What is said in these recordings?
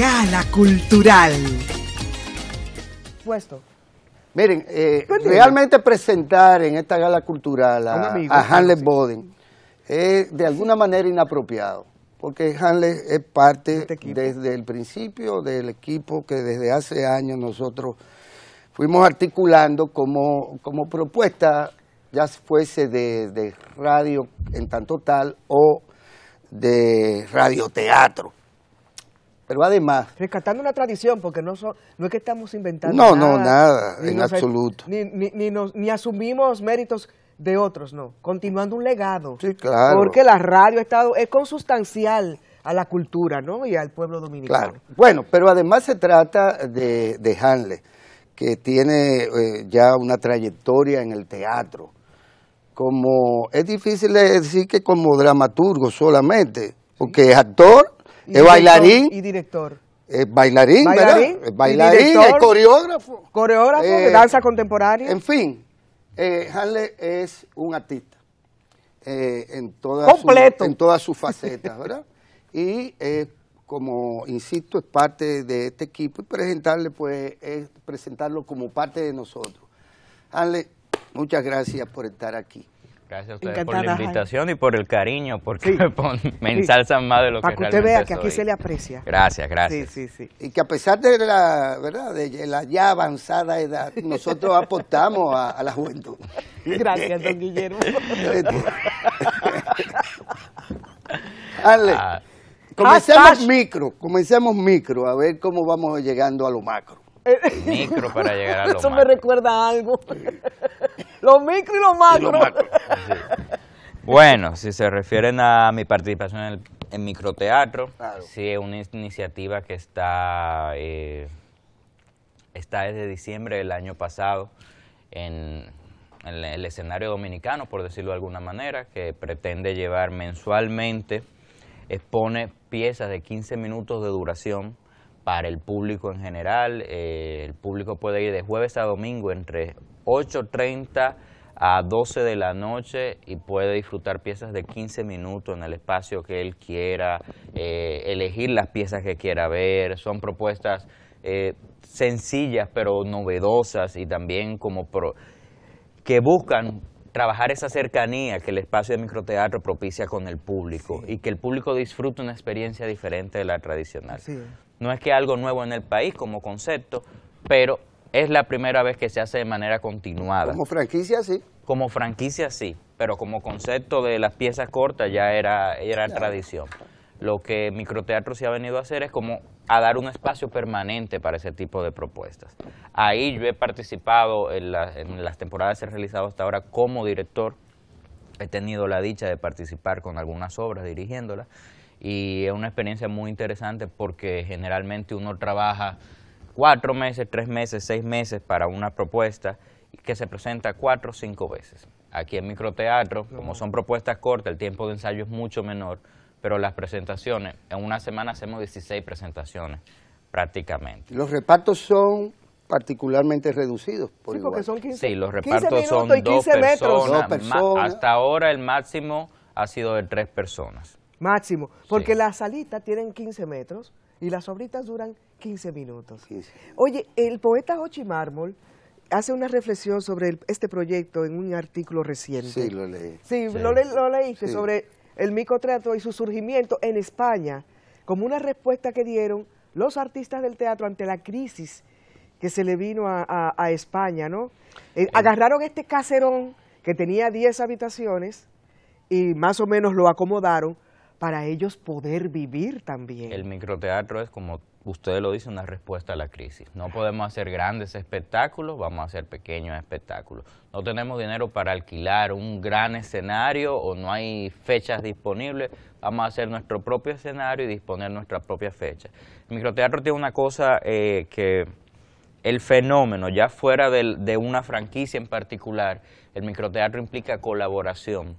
Gala Cultural. Puesto. Miren, eh, realmente presentar en esta gala cultural a, Hanley Boden es de alguna manera inapropiado, porque Hanley es parte este desde el principio del equipo que desde hace años nosotros fuimos articulando como, como propuesta, ya fuese de, de radio en tanto tal o de radioteatro. Pero además... Rescatando una tradición, porque no, es que estamos inventando No, nada, no, nada, en absoluto. Ni, asumimos méritos de otros, no. Continuando un legado. Sí, claro. Porque la radio ha estado, es consustancial a la cultura, ¿no? Y al pueblo dominicano. Claro. Bueno, pero además se trata de, de Hanley, que tiene eh, ya una trayectoria en el teatro. Como, es difícil decir que como dramaturgo solamente, porque es actor es bailarín. Y director. Es bailarín, ¿verdad? Es bailarín, es coreógrafo. Coreógrafo de eh, danza contemporánea. En fin, eh, es un artista. Eh, en, Completo. en todas sus facetas, ¿verdad? y eh, como insisto, es parte de este equipo y presentarle, pues, es presentarlo como parte de nosotros. Hanley, muchas gracias por estar aquí. Gracias a ustedes por la invitación y por el cariño, porque me ensalzan más de lo que Para que, usted vea que aquí se le aprecia. Gracias, gracias. Y que a pesar de la, ¿verdad? de la ya avanzada edad, nosotros apostamos a, la juventud. Gracias, don Guillermo. Ale, ah. comencemos micro, comencemos micro, a ver cómo vamos llegando a lo macro. Eh. micro para llegar a lo macro. Eso me recuerda a algo. Los micro y los macro. Bueno, si se refieren a mi participación en microteatro, sí, es una iniciativa que está, eh, está desde diciembre del año pasado en, en, el escenario dominicano, por decirlo de alguna manera, que pretende llevar mensualmente, expone eh, piezas de 15 minutos de duración para el público en general. Eh, el público puede ir de jueves a domingo entre 8.30 a 12 de la noche y puede disfrutar piezas de 15 minutos en el espacio que él quiera, eh, elegir las piezas que quiera ver. Son propuestas eh, sencillas pero novedosas y también como que buscan trabajar esa cercanía que el espacio de microteatro propicia con el público y que el público disfrute una experiencia diferente de la tradicional. No es que algo nuevo en el país como concepto, pero es la primera vez que se hace de manera continuada. Como franquicia, sí. Como franquicia, sí, pero como concepto de las piezas cortas ya era, era tradición. Lo que Microteatro se ha venido a hacer es como a dar un espacio permanente para ese tipo de propuestas. Ahí yo he participado en, en las temporadas que he realizado hasta ahora como director. He tenido la dicha de participar con algunas obras dirigiéndolas y es una experiencia muy interesante porque generalmente uno trabaja cuatro meses, tres meses, seis meses para una propuesta que se presenta cuatro o cinco veces. Aquí en microteatro, como son propuestas cortas, el tiempo de ensayo es mucho menor, pero las presentaciones, en una semana hacemos 16 presentaciones prácticamente. Los repartos son particularmente reducidos. sí, los repartos son dos personas. Hasta ahora el máximo ha sido de tres personas. Máximo, porque las salitas tienen 15 metros y las sobritas duran 15 minutos. Oye, el poeta Hochi Mármol hace una reflexión sobre este proyecto en un artículo reciente. Sí, lo leí. Sí, Lo, leí sobre el microteatro y su surgimiento en España, como una respuesta que dieron los artistas del teatro ante la crisis que se le vino a, España, ¿no? Eh, agarraron este caserón que tenía 10 habitaciones y más o menos lo acomodaron para ellos poder vivir también. El microteatro es, como ustedes lo dicen, una respuesta a la crisis. No podemos hacer grandes espectáculos, vamos a hacer pequeños espectáculos. No tenemos dinero para alquilar un gran escenario o no hay fechas disponibles, vamos a hacer nuestro propio escenario y disponer nuestra propia fecha. El microteatro tiene una cosa eh, que el fenómeno, ya fuera de, una franquicia en particular, el microteatro implica colaboración.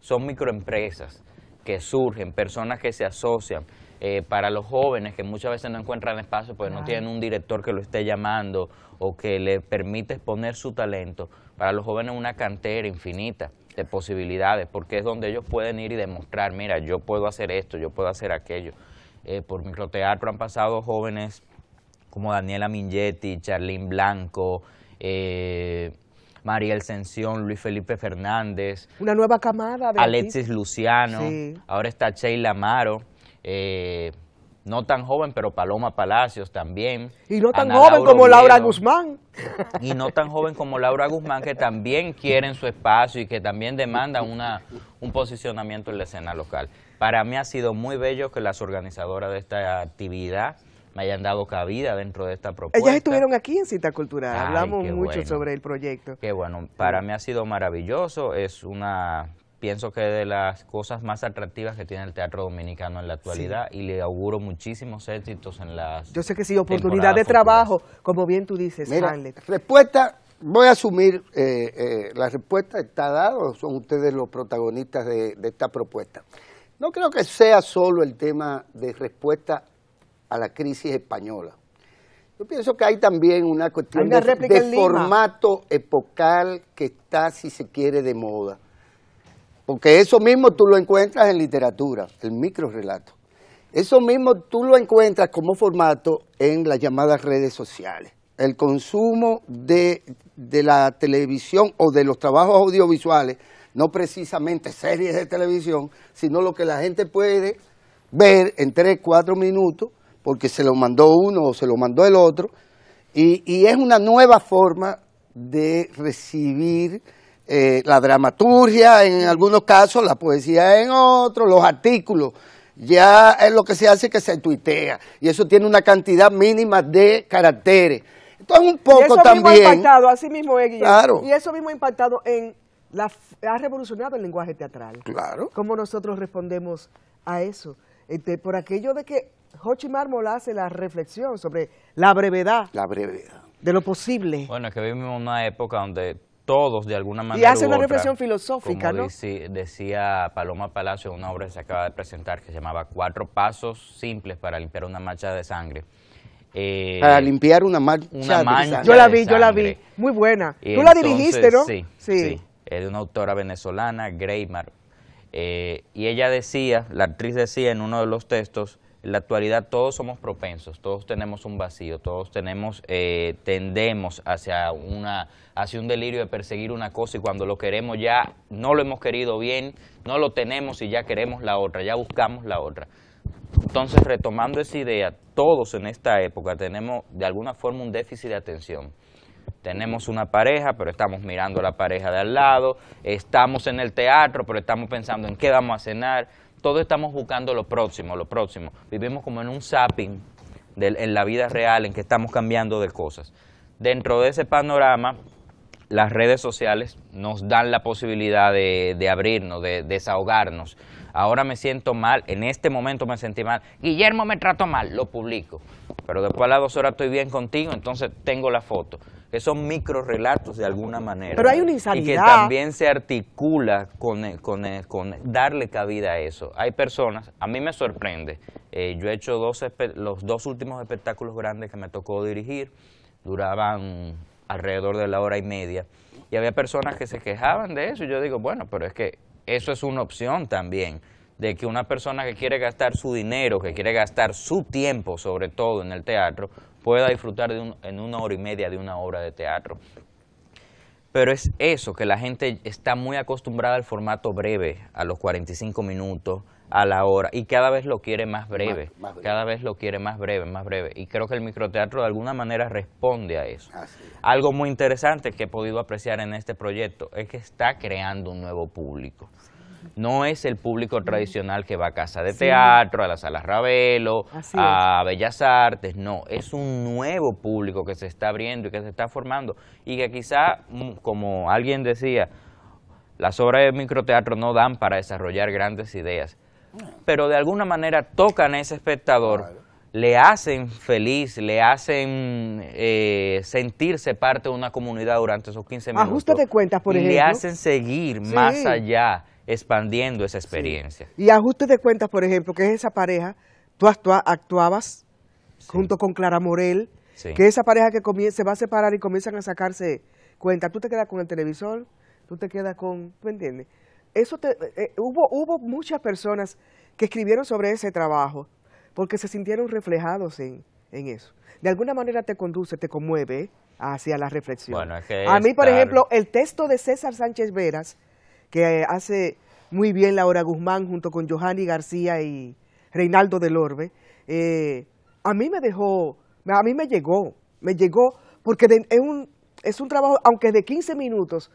Son microempresas que surgen, personas que se asocian, eh, para los jóvenes que muchas veces no encuentran espacio porque no tienen un director que lo esté llamando o que le permite exponer su talento, para los jóvenes una cantera infinita de posibilidades, porque es donde ellos pueden ir y demostrar, mira, yo puedo hacer esto, yo puedo hacer aquello. Eh, por microteatro han pasado jóvenes como Daniela Mingetti, Charlín Blanco, eh, Mariel Sensión, Luis Felipe Fernández. Una nueva camada Alexis Luciano, ahora está Sheila Amaro. Eh, no tan joven, pero Paloma Palacios también. Y no tan joven como Laura Guzmán. Y no tan joven como Laura Guzmán, que también quieren su espacio y que también demandan una, un posicionamiento en la escena local. Para mí ha sido muy bello que las organizadoras de esta actividad me hayan dado cabida dentro de esta propuesta. Ellas estuvieron aquí en Cita Cultural, hablamos mucho sobre el proyecto. Qué bueno, para mí ha sido maravilloso, es una pienso que de las cosas más atractivas que tiene el teatro dominicano en la actualidad y le auguro muchísimos éxitos en las Yo sé que sí, oportunidad de trabajo, como bien tú dices, Mira, Respuesta, voy a asumir, eh, eh, la respuesta está dada, son ustedes los protagonistas de esta propuesta. No creo que sea solo el tema de respuesta a la crisis española. Yo pienso que hay también una cuestión de, formato epocal que está, si se quiere, de moda. Porque eso mismo tú lo encuentras en literatura, el relato. Eso mismo tú lo encuentras como formato en las llamadas redes sociales. El consumo de, de la televisión o de los trabajos audiovisuales, no precisamente series de televisión, sino lo que la gente puede ver en tres, cuatro minutos porque se lo mandó uno o se lo mandó el otro, y, y es una nueva forma de recibir eh, la dramaturgia en algunos casos, la poesía en otros, los artículos. Ya es lo que se hace que se tuitea, y eso tiene una cantidad mínima de caracteres. Entonces, un poco y eso Mismo impactado, así mismo es, Y eso mismo ha impactado en. La, ha revolucionado el lenguaje teatral. Claro. ¿Cómo nosotros respondemos a eso? Este, por aquello de que Hochi Mármol hace la reflexión sobre la brevedad. La brevedad. De lo posible. Bueno, es que vivimos en una época donde todos de alguna manera. Y hace una reflexión filosófica, ¿no? decía Paloma Palacio en una obra que se acaba de presentar que se llamaba Cuatro Pasos Simples para limpiar una mancha de sangre. Eh, para limpiar una, mancha, una mancha Yo la vi, yo la vi. Muy buena. Tú la dirigiste, ¿no? Sí, sí. Es una autora venezolana, Greymar eh, y ella decía, la actriz decía en uno de los textos, en la actualidad todos somos propensos, todos tenemos un vacío, todos tenemos, eh, tendemos hacia, una, hacia un delirio de perseguir una cosa y cuando lo queremos ya no lo hemos querido bien, no lo tenemos y ya queremos la otra, ya buscamos la otra. Entonces, retomando esa idea, todos en esta época tenemos de alguna forma un déficit de atención. Tenemos una pareja, pero estamos mirando a la pareja de al lado, estamos en el teatro, pero estamos pensando en qué vamos a cenar. Todos estamos buscando lo próximo, lo próximo. Vivimos como en un zapping en la vida real, en que estamos cambiando de cosas. Dentro de ese panorama, las redes sociales nos dan la posibilidad de, abrirnos, de, desahogarnos. Ahora me siento mal, en este momento me sentí mal. Guillermo me trato mal, lo publico. Pero después a las dos horas estoy bien contigo, entonces tengo la foto que son micro relatos de alguna manera. Pero hay una Y que también se articula con, eh, eh, con, darle cabida a eso. Hay personas, a mí me sorprende, eh, yo he hecho los dos últimos espectáculos grandes que me tocó dirigir, duraban alrededor de la hora y media, y había personas que se quejaban de eso, y yo digo, bueno, pero es que eso es una opción también de que una persona que quiere gastar su dinero, que quiere gastar su tiempo, sobre todo en el teatro, pueda disfrutar de en una hora y media de una obra de teatro. Pero es eso, que la gente está muy acostumbrada al formato breve, a los 45 minutos, a la hora, y cada vez lo quiere más breve, cada vez lo quiere más breve, más breve. Y creo que el microteatro de alguna manera responde a eso. Algo muy interesante que he podido apreciar en este proyecto es que está creando un nuevo público no es el público tradicional que va a casa de teatro, a la sala Ravelo, a Bellas Artes, no, es un nuevo público que se está abriendo y que se está formando y que quizá, mm, como alguien decía, las obras de microteatro no dan para desarrollar grandes ideas, pero de alguna manera tocan a ese espectador. le hacen feliz, le hacen eh, sentirse parte de una comunidad durante esos 15 ah, minutos. justo de cuentas, por ejemplo. le hacen seguir más allá expandiendo esa experiencia. Y ajuste de cuentas, por ejemplo, que es esa pareja, tú actuabas junto con Clara Morel, que esa pareja que se va a separar y comienzan a sacarse cuentas, tú te quedas con el televisor, tú te quedas con, ¿me entiendes? Eso eh, eh, hubo, hubo muchas personas que escribieron sobre ese trabajo porque se sintieron reflejados en, eso. De alguna manera te conduce, te conmueve hacia la reflexión. a mí, por ejemplo, el texto de César Sánchez Veras, que hace muy bien Laura Guzmán junto con Johanny García y Reinaldo del Orbe, eh, a mí me dejó, a mí me llegó, me llegó porque es, un, es un trabajo, aunque de 15 minutos,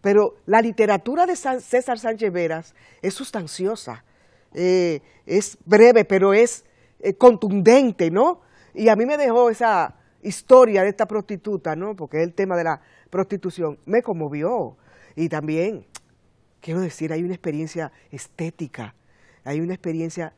pero la literatura de César Sánchez Veras es sustanciosa, eh, es breve, pero es eh, contundente, ¿no? Y a mí me dejó esa historia de esta prostituta, ¿no? Porque es el tema de la prostitución, me conmovió. Y también Quiero decir, hay una experiencia estética, hay una experiencia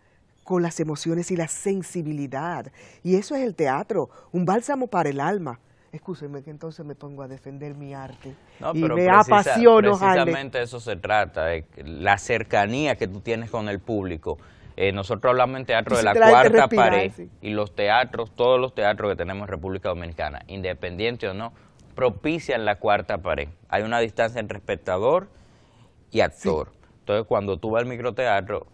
con las emociones y la sensibilidad. Y eso es el teatro, un bálsamo para el alma. Escúsenme que entonces me pongo a defender mi arte y me apasiono, apasiono. Precisamente eso se trata, la cercanía que tú tienes con el público. Eh, nosotros hablamos en teatro de la cuarta pared y los teatros, todos los teatros que tenemos en República Dominicana, independiente o no, propician la cuarta pared. Hay una distancia entre espectador y actor. Entonces, cuando tú vas al microteatro,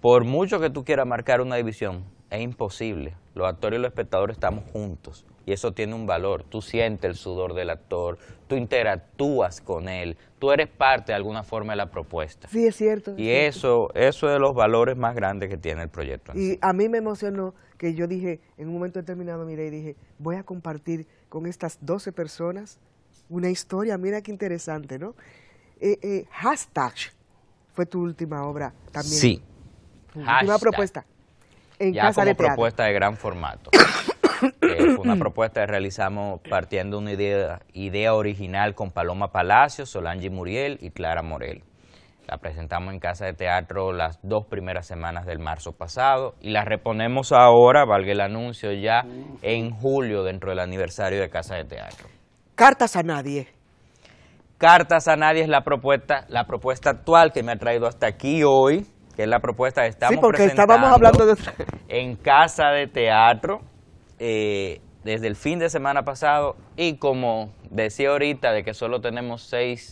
por mucho que tú quieras marcar una división, es imposible. Los actores y los espectadores estamos juntos y eso tiene un valor. Tú sientes el sudor del actor, tú interactúas con él, tú eres parte de alguna forma de la propuesta. Sí, es cierto. Y eso eso es de los valores más grandes que tiene el proyecto. Y a mí me emocionó que yo dije, en un momento determinado miré y dije, voy a compartir con estas 12 personas una historia, mira qué interesante, ¿no? Eh, eh, hashtag fue tu última obra también. Sí. propuesta. ya como propuesta de gran formato. Eh, una propuesta que realizamos partiendo una idea, idea original con Paloma Palacio, Solange Muriel y Clara Morel. La presentamos en Casa de Teatro las dos primeras semanas del marzo pasado y la reponemos ahora, valga el anuncio, ya en julio dentro del aniversario de Casa de Teatro. Cartas a nadie cartas a nadie es la propuesta, la propuesta actual que me ha traído hasta aquí hoy, que es la propuesta que estamos porque estábamos hablando en Casa de Teatro eh, desde el fin de semana pasado y como decía ahorita de que solo tenemos seis,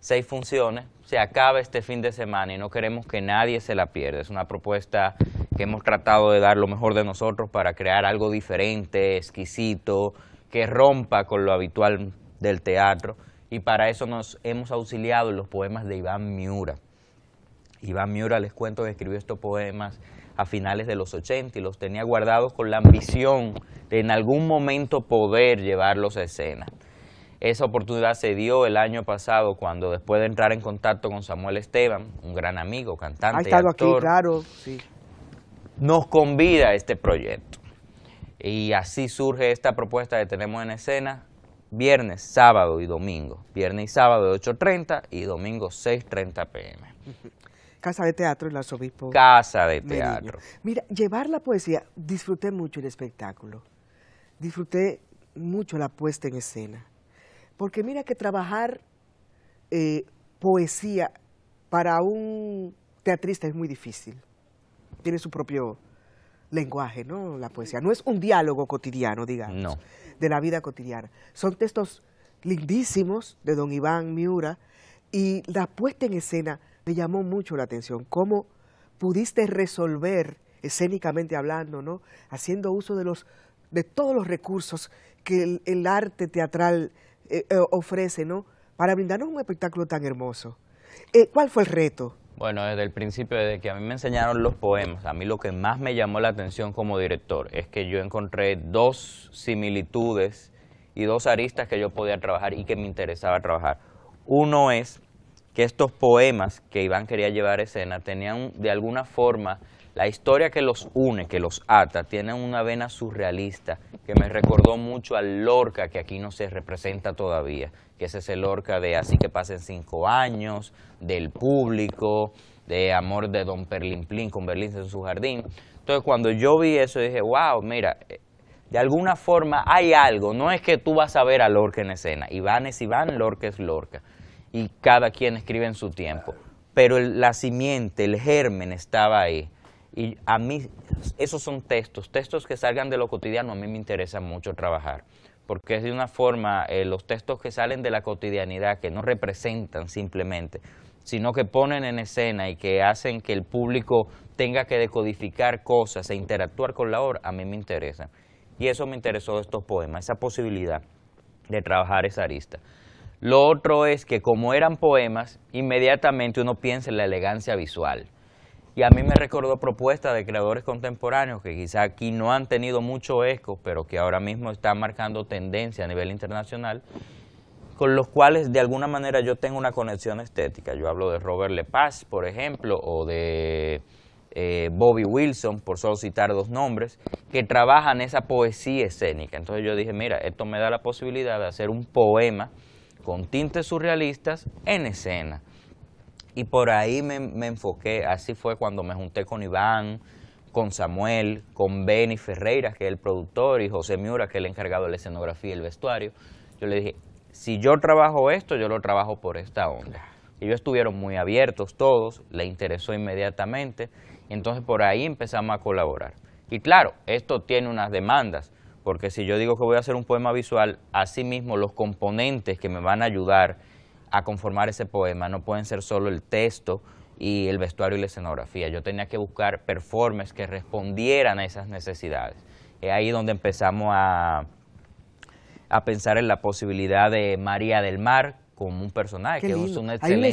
seis funciones, se acaba este fin de semana y no queremos que nadie se la pierda. Es una propuesta que hemos tratado de dar lo mejor de nosotros para crear algo diferente, exquisito, que rompa con lo habitual del teatro y para eso nos hemos auxiliado en los poemas de Iván Miura. Iván Miura, les cuento, escribió estos poemas a finales de los 80 y los tenía guardados con la ambición de en algún momento poder llevarlos a escena. Esa oportunidad se dio el año pasado cuando después de entrar en contacto con Samuel Esteban, un gran amigo, cantante, actor, nos convida a este proyecto. Y así surge esta propuesta que tenemos en escena, viernes, sábado y domingo. Viernes y sábado 8.30 y domingo 6.30 pm. Casa de Teatro, el arzobispo. Casa de Teatro. Mira, llevar la poesía, disfruté mucho el espectáculo. Disfruté mucho la puesta en escena. Porque mira que trabajar eh, poesía para un teatrista es muy difícil. Tiene su propio lenguaje, ¿no? La poesía. No es un diálogo cotidiano, digamos. No de la vida cotidiana. Son textos lindísimos de don Iván Miura y la puesta en escena me llamó mucho la atención, cómo pudiste resolver, escénicamente hablando, ¿no? haciendo uso de, los, de todos los recursos que el, arte teatral eh, eh, ofrece, ¿no? para brindarnos un espectáculo tan hermoso. Eh, ¿Cuál fue el reto? Bueno, desde el principio, desde que a mí me enseñaron los poemas, a mí lo que más me llamó la atención como director es que yo encontré dos similitudes y dos aristas que yo podía trabajar y que me interesaba trabajar. Uno es que estos poemas que Iván quería llevar escena tenían de alguna forma la historia que los une, que los ata, tiene una vena surrealista que me recordó mucho al Lorca que aquí no se representa todavía, que ese es el Lorca de Así que pasen cinco años, del público, de Amor de Don Perlin con Berlín en su jardín. Entonces cuando yo vi eso dije, wow, mira, eh, de alguna forma hay algo, no es que tú vas a ver a Lorca en escena, Iván es Iván, Lorca es Lorca, y cada quien escribe en su tiempo, pero la simiente, el germen estaba ahí y a mí, esos son textos, textos que salgan de lo cotidiano, a mí me interesa mucho trabajar, porque es de una forma, eh, los textos que salen de la cotidianidad, que no representan simplemente, sino que ponen en escena y que hacen que el público tenga que decodificar cosas e interactuar con la obra, a mí me interesa. Y eso me interesó de estos poemas, esa posibilidad de trabajar esa arista. Lo otro es que como eran poemas, inmediatamente uno piensa en la elegancia visual. Y a mí me recordó propuestas de creadores contemporáneos que quizá aquí no han tenido mucho eco, pero que ahora mismo están marcando tendencia a nivel internacional, con los cuales de alguna manera yo tengo una conexión estética. Yo hablo de Robert Lepage, por ejemplo, o de eh, Bobby Wilson, por solo citar dos nombres, que trabajan esa poesía escénica. Entonces yo dije, mira, esto me da la posibilidad de hacer un poema con tintes surrealistas en escena. Y por ahí me, enfoqué, así fue cuando me junté con Iván, con Samuel, con Benny Ferreira, que es el productor, y José Miura, que es el encargado de la escenografía y el vestuario. Yo le dije, si yo trabajo esto, yo lo trabajo por esta onda. Ellos estuvieron muy abiertos todos, le interesó inmediatamente, entonces por ahí empezamos a colaborar. Y claro, esto tiene unas demandas, porque si yo digo que voy a hacer un poema visual, así mismo los componentes que me van a ayudar a conformar ese poema, no pueden ser solo el texto y el vestuario y la escenografía. Yo tenía que buscar performers que respondieran a esas necesidades. Es ahí donde empezamos a, a pensar en la posibilidad de María del Mar como un personaje que es una excelente Hay una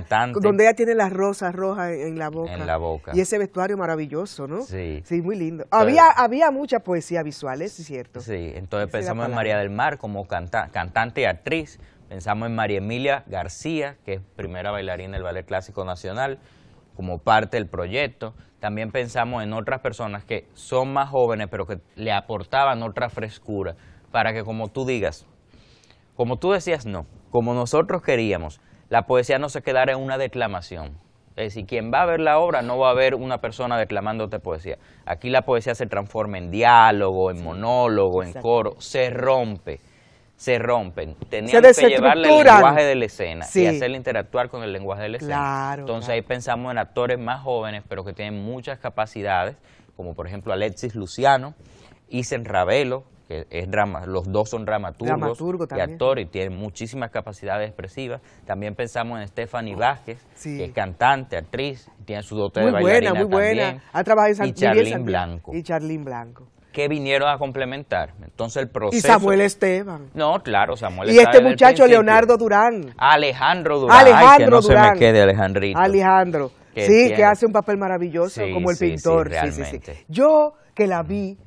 escena Donde ella tiene las rosas rojas en la boca. Y ese vestuario maravilloso, ¿no? Sí. Sí, muy lindo. había, había mucha poesía visual, es cierto. Sí, entonces pensamos en María del Mar como cantante y actriz, Pensamos en María Emilia García, que es primera bailarina del Ballet Clásico Nacional, como parte del proyecto. También pensamos en otras personas que son más jóvenes, pero que le aportaban otra frescura, para que como tú digas, como tú decías, no, como nosotros queríamos, la poesía no se quedara en una declamación. Es decir, quien va a ver la obra no va a ver una persona declamándote poesía. Aquí la poesía se transforma en diálogo, en monólogo, en coro, se rompe se rompen. tenían que llevarle el lenguaje de la escena y hacerle interactuar con el lenguaje de la escena. Entonces ahí pensamos en actores más jóvenes, pero que tienen muchas capacidades, como por ejemplo Alexis Luciano, Isen Ravelo, que es drama, los dos son dramaturgos y actores y tienen muchísimas capacidades expresivas. También pensamos en Stephanie oh, Vázquez, que es cantante, actriz, tiene su dote de bailarina buena, muy buena. ha trabajado en San y Blanco. Y Charlene Blanco que vinieron a complementar. Entonces el proceso... Y Samuel Esteban. No, claro, Samuel Esteban. Y este muchacho Leonardo Durán. Alejandro Durán. Alejandro Ay, que no se me quede Alejandrito. Alejandro. sí, que hace un papel maravilloso como el pintor. Yo que la vi,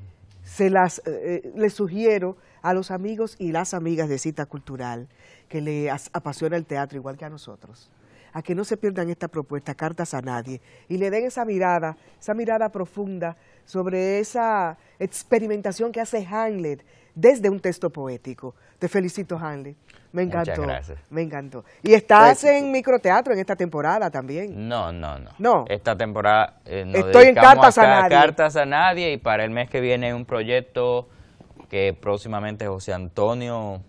se las eh, eh, le sugiero a los amigos y las amigas de Cita Cultural que le apasiona el teatro igual que a nosotros a que no se pierdan esta propuesta, cartas a nadie, y le den esa mirada, esa mirada profunda sobre esa experimentación que hace Hamlet desde un texto poético. Te felicito, Hamlet. Me encantó. Muchas gracias. Me encantó. ¿Y estás en microteatro en esta temporada también? No, no, no. No. Esta temporada eh, no Estoy en cartas a, a, nadie. Cartas a nadie y para el mes que viene un proyecto que próximamente José Antonio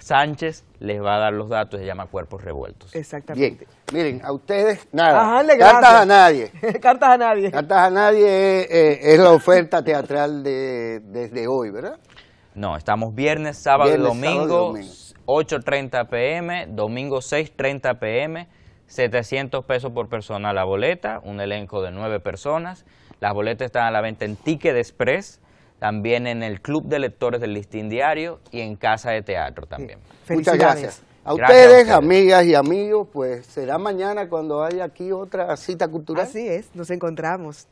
Sánchez les va a dar los datos, se llama Cuerpos Revueltos. Exactamente. Miren, a ustedes nada. Cartas a nadie. Cartas a nadie. Cartas a nadie es la oferta teatral de, desde hoy, ¿verdad? No, estamos viernes, sábado, y domingo, domingo. 8.30 pm, domingo 6.30 pm, 700 pesos por persona la boleta, un elenco de nueve personas. Las boletas están a la venta en Ticket Express también en el Club de Lectores del Listín Diario y en Casa de Teatro también. Muchas gracias. A ustedes, amigas y amigos, pues será mañana cuando haya aquí otra cita cultural. Así es, nos encontramos.